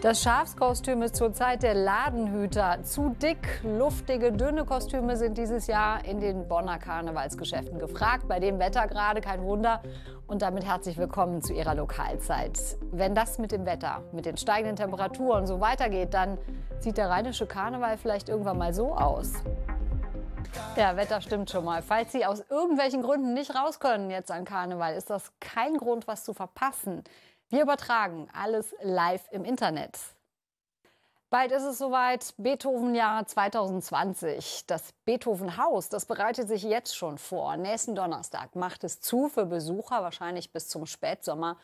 Das Schafskostüm ist zurzeit der Ladenhüter. Zu dick, luftige, dünne Kostüme sind dieses Jahr in den Bonner Karnevalsgeschäften gefragt. Bei dem Wetter gerade kein Wunder. Und damit herzlich willkommen zu Ihrer Lokalzeit. Wenn das mit dem Wetter, mit den steigenden Temperaturen so weitergeht, dann sieht der rheinische Karneval vielleicht irgendwann mal so aus. Ja, Wetter stimmt schon mal. Falls Sie aus irgendwelchen Gründen nicht raus können jetzt an Karneval, ist das kein Grund, was zu verpassen. Wir übertragen alles live im Internet. Bald ist es soweit, Beethoven Jahr 2020. Das Beethoven Haus, das bereitet sich jetzt schon vor. Nächsten Donnerstag macht es zu für Besucher, wahrscheinlich bis zum Spätsommer.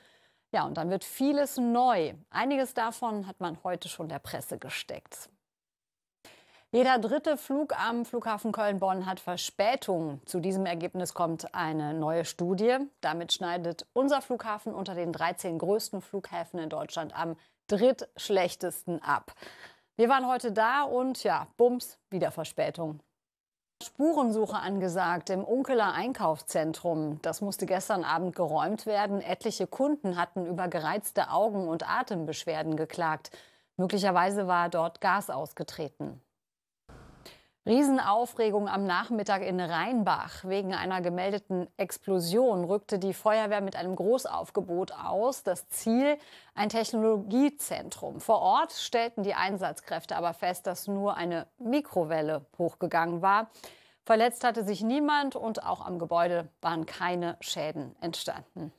Ja, und dann wird vieles neu. Einiges davon hat man heute schon der Presse gesteckt. Jeder dritte Flug am Flughafen Köln-Bonn hat Verspätung. Zu diesem Ergebnis kommt eine neue Studie. Damit schneidet unser Flughafen unter den 13 größten Flughäfen in Deutschland am drittschlechtesten ab. Wir waren heute da und ja, bums, wieder Verspätung. Spurensuche angesagt im Unkeler Einkaufszentrum. Das musste gestern Abend geräumt werden. Etliche Kunden hatten über gereizte Augen und Atembeschwerden geklagt. Möglicherweise war dort Gas ausgetreten. Riesenaufregung am Nachmittag in Rheinbach. Wegen einer gemeldeten Explosion rückte die Feuerwehr mit einem Großaufgebot aus. Das Ziel, ein Technologiezentrum. Vor Ort stellten die Einsatzkräfte aber fest, dass nur eine Mikrowelle hochgegangen war. Verletzt hatte sich niemand und auch am Gebäude waren keine Schäden entstanden.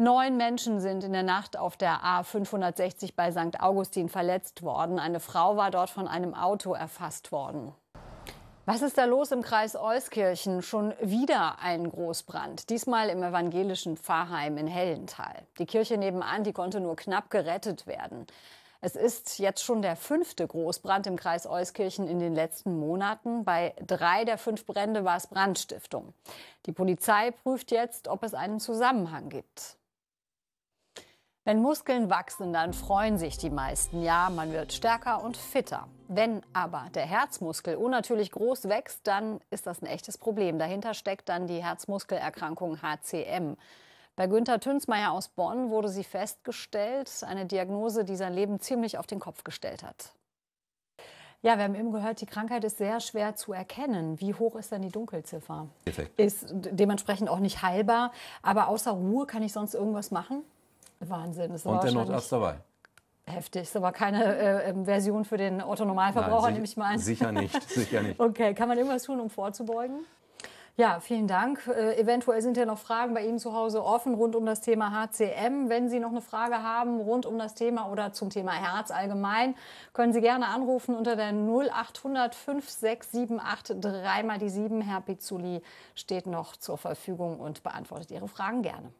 Neun Menschen sind in der Nacht auf der A560 bei St. Augustin verletzt worden. Eine Frau war dort von einem Auto erfasst worden. Was ist da los im Kreis Euskirchen? Schon wieder ein Großbrand, diesmal im evangelischen Pfarrheim in Hellenthal. Die Kirche nebenan, die konnte nur knapp gerettet werden. Es ist jetzt schon der fünfte Großbrand im Kreis Euskirchen in den letzten Monaten. Bei drei der fünf Brände war es Brandstiftung. Die Polizei prüft jetzt, ob es einen Zusammenhang gibt. Wenn Muskeln wachsen, dann freuen sich die meisten. Ja, man wird stärker und fitter. Wenn aber der Herzmuskel unnatürlich groß wächst, dann ist das ein echtes Problem. Dahinter steckt dann die Herzmuskelerkrankung HCM. Bei Günther Tünzmeier aus Bonn wurde sie festgestellt, eine Diagnose, die sein Leben ziemlich auf den Kopf gestellt hat. Ja, wir haben eben gehört, die Krankheit ist sehr schwer zu erkennen. Wie hoch ist denn die Dunkelziffer? Effekt. Ist dementsprechend auch nicht heilbar. Aber außer Ruhe kann ich sonst irgendwas machen? Wahnsinn. Das Und der Notarzt dabei. Heftig. Das ist aber keine äh, ähm, Version für den Autonormalverbraucher, Nein, nehme ich mal an. Sicher nicht, sicher nicht. okay, kann man irgendwas tun, um vorzubeugen? Ja, vielen Dank. Äh, eventuell sind ja noch Fragen bei Ihnen zu Hause offen rund um das Thema HCM. Wenn Sie noch eine Frage haben rund um das Thema oder zum Thema Herz allgemein, können Sie gerne anrufen unter der 0800 5678 3 mal die 7. Herr Pizzuli steht noch zur Verfügung und beantwortet Ihre Fragen gerne.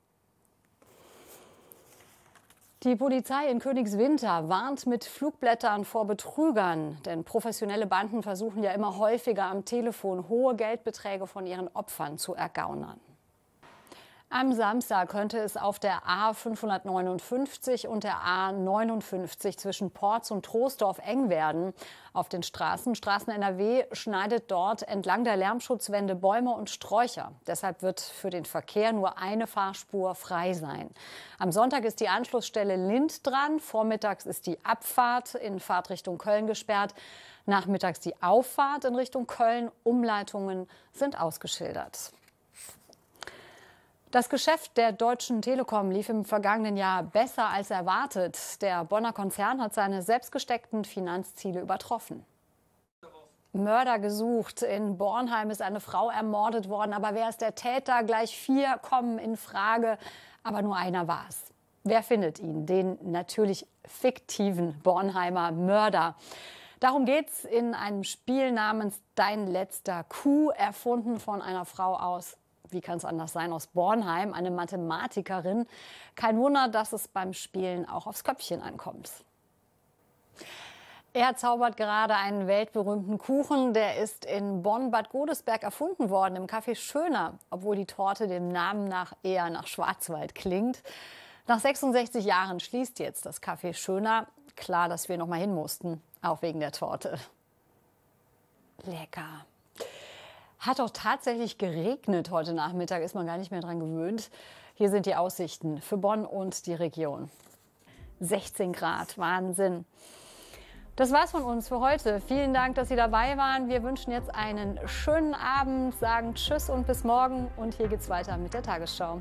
Die Polizei in Königswinter warnt mit Flugblättern vor Betrügern, denn professionelle Banden versuchen ja immer häufiger am Telefon hohe Geldbeträge von ihren Opfern zu ergaunern. Am Samstag könnte es auf der A559 und der A59 zwischen Porz und Troisdorf eng werden. Auf den Straßen Straßen NRW schneidet dort entlang der Lärmschutzwände Bäume und Sträucher. Deshalb wird für den Verkehr nur eine Fahrspur frei sein. Am Sonntag ist die Anschlussstelle Lind dran. Vormittags ist die Abfahrt in Fahrtrichtung Köln gesperrt. Nachmittags die Auffahrt in Richtung Köln. Umleitungen sind ausgeschildert. Das Geschäft der Deutschen Telekom lief im vergangenen Jahr besser als erwartet. Der Bonner Konzern hat seine selbstgesteckten Finanzziele übertroffen. Mörder gesucht. In Bornheim ist eine Frau ermordet worden. Aber wer ist der Täter? Gleich vier kommen in Frage. Aber nur einer war es. Wer findet ihn? Den natürlich fiktiven Bornheimer Mörder. Darum geht's in einem Spiel namens Dein letzter Coup, erfunden von einer Frau aus wie kann es anders sein, aus Bornheim, eine Mathematikerin. Kein Wunder, dass es beim Spielen auch aufs Köpfchen ankommt. Er zaubert gerade einen weltberühmten Kuchen. Der ist in Bonn-Bad Godesberg erfunden worden, im Café Schöner, obwohl die Torte dem Namen nach eher nach Schwarzwald klingt. Nach 66 Jahren schließt jetzt das Café Schöner. Klar, dass wir noch mal hin mussten, auch wegen der Torte. Lecker. Hat doch tatsächlich geregnet heute Nachmittag, ist man gar nicht mehr dran gewöhnt. Hier sind die Aussichten für Bonn und die Region. 16 Grad, Wahnsinn. Das war's von uns für heute. Vielen Dank, dass Sie dabei waren. Wir wünschen jetzt einen schönen Abend, sagen Tschüss und bis morgen. Und hier geht's weiter mit der Tagesschau.